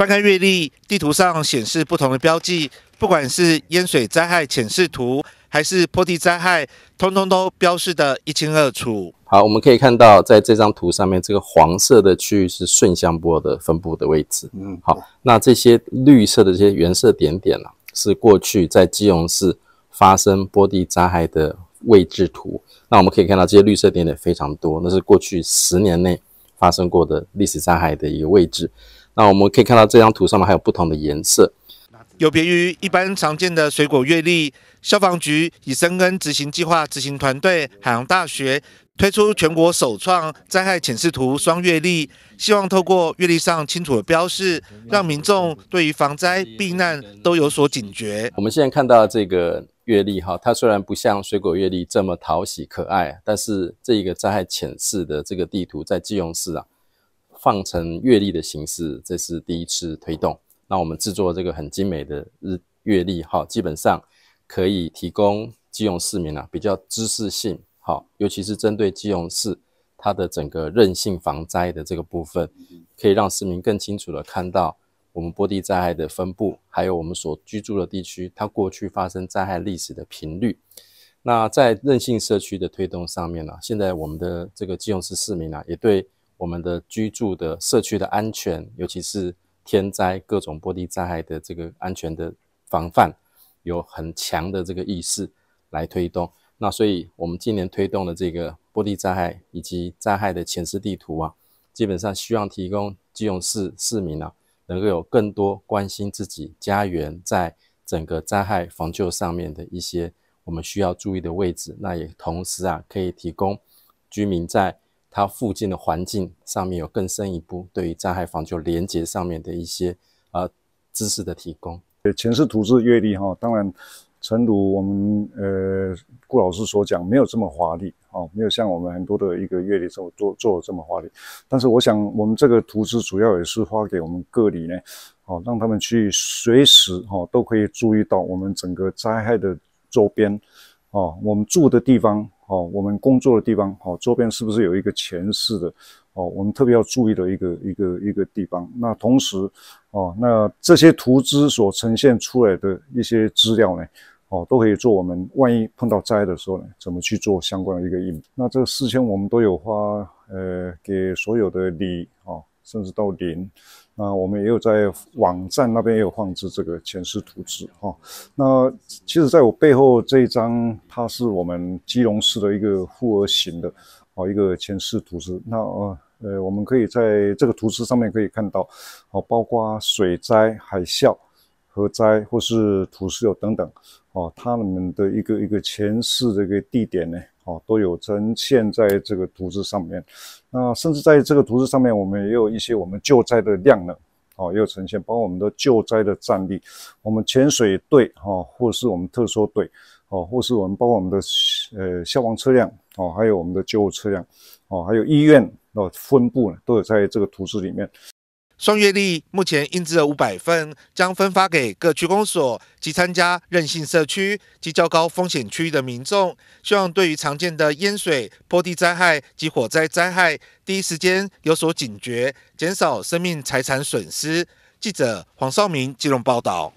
翻开月历，地图上显示不同的标记，不管是淹水灾害浅示图，还是坡地灾害，通通都标示的一清二楚。好，我们可以看到，在这张图上面，这个黄色的区域是顺向波的分布的位置。嗯，好，那这些绿色的这些原色点点啊，是过去在基隆市发生坡地灾害的位置图。那我们可以看到，这些绿色点点非常多，那是过去十年内发生过的历史灾害的一个位置。那我们可以看到这张图上面还有不同的颜色，有别于一般常见的水果月历，消防局以生根执行计划执行团队、海洋大学推出全国首创灾害浅示图双月历，希望透过月历上清楚的标示，让民众对于防灾避难都有所警觉。我们现在看到这个月历哈，它虽然不像水果月历这么讨喜可爱，但是这一个灾害浅示的这个地图在基隆市啊。放成月历的形式，这是第一次推动。那我们制作这个很精美的日月历，哈，基本上可以提供基隆市民啊比较知识性，好，尤其是针对基隆市它的整个韧性防灾的这个部分，可以让市民更清楚的看到我们波地灾害的分布，还有我们所居住的地区它过去发生灾害历史的频率。那在韧性社区的推动上面呢，现在我们的这个基隆市市民啊，也对。我们的居住的社区的安全，尤其是天灾各种玻璃灾害的这个安全的防范，有很强的这个意识来推动。那所以，我们今年推动的这个玻璃灾害以及灾害的前世地图啊，基本上希望提供基隆市市民啊，能够有更多关心自己家园，在整个灾害防救上面的一些我们需要注意的位置。那也同时啊，可以提供居民在它附近的环境上面有更深一步对于灾害防救联结上面的一些呃知识的提供。对，前世图纸阅历哈，当然，诚如我们呃顾老师所讲，没有这么华丽哦，没有像我们很多的一个阅历做做做的这么华丽。但是我想，我们这个图纸主要也是发给我们各里呢，哦，让他们去随时哈都可以注意到我们整个灾害的周边哦，我们住的地方。哦，我们工作的地方，哦，周边是不是有一个前世的？哦，我们特别要注意的一个一个一个地方。那同时，哦，那这些图纸所呈现出来的一些资料呢，哦，都可以做我们万一碰到灾的时候呢，怎么去做相关的一个应那这个事情我们都有花，呃，给所有的你，哦，甚至到零。啊，我们也有在网站那边也有放置这个前世图纸哈。那其实在我背后这一张，它是我们基隆市的一个复合型的哦一个前世图纸。那呃，我们可以在这个图纸上面可以看到哦，包括水灾、海啸、核灾或是土石流等等哦，他们的一个一个前世的一个地点呢。哦，都有呈现在这个图纸上面，那甚至在这个图纸上面，我们也有一些我们救灾的量呢，哦，也有呈现，包括我们的救灾的战力，我们潜水队，哈，或是我们特搜队，哦，或是我们，包括我们的呃消防车辆，哦，还有我们的救护车辆，哦，还有医院，哦，分布呢，都有在这个图纸里面。双月历目前印制了五百份，将分发给各区公所及参加任性社区及较高风险区域的民众，希望对于常见的淹水、坡地灾害及火灾灾害，第一时间有所警觉，减少生命财产损失。记者黄少明、金融报道。